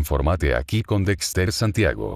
Informate aquí con Dexter Santiago.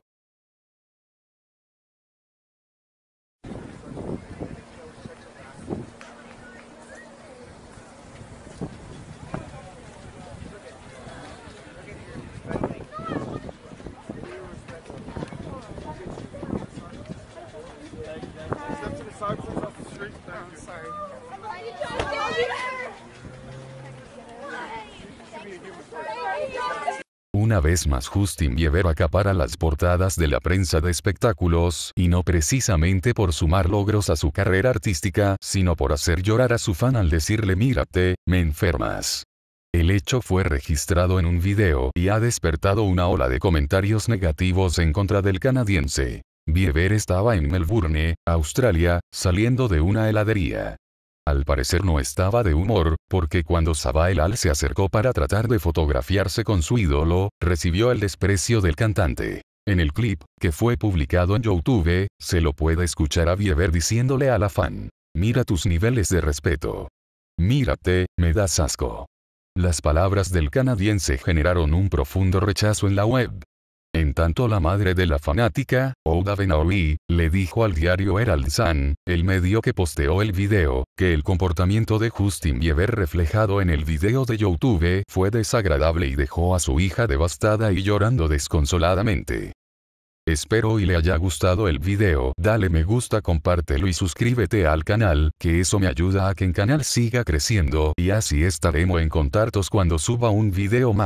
una vez más Justin Bieber acapara las portadas de la prensa de espectáculos, y no precisamente por sumar logros a su carrera artística, sino por hacer llorar a su fan al decirle mírate, me enfermas. El hecho fue registrado en un video y ha despertado una ola de comentarios negativos en contra del canadiense. Bieber estaba en Melbourne, Australia, saliendo de una heladería. Al parecer no estaba de humor, porque cuando Sabaelal se acercó para tratar de fotografiarse con su ídolo, recibió el desprecio del cantante. En el clip, que fue publicado en YouTube, se lo puede escuchar a Bieber diciéndole a la fan. Mira tus niveles de respeto. Mírate, me das asco. Las palabras del canadiense generaron un profundo rechazo en la web, en tanto la madre de la fanática, Oda Benaui, le dijo al diario Herald Sun, el medio que posteó el video, que el comportamiento de Justin Bieber reflejado en el video de YouTube fue desagradable y dejó a su hija devastada y llorando desconsoladamente. Espero y le haya gustado el video, dale me gusta compártelo y suscríbete al canal, que eso me ayuda a que el canal siga creciendo y así estaremos en contactos cuando suba un video más.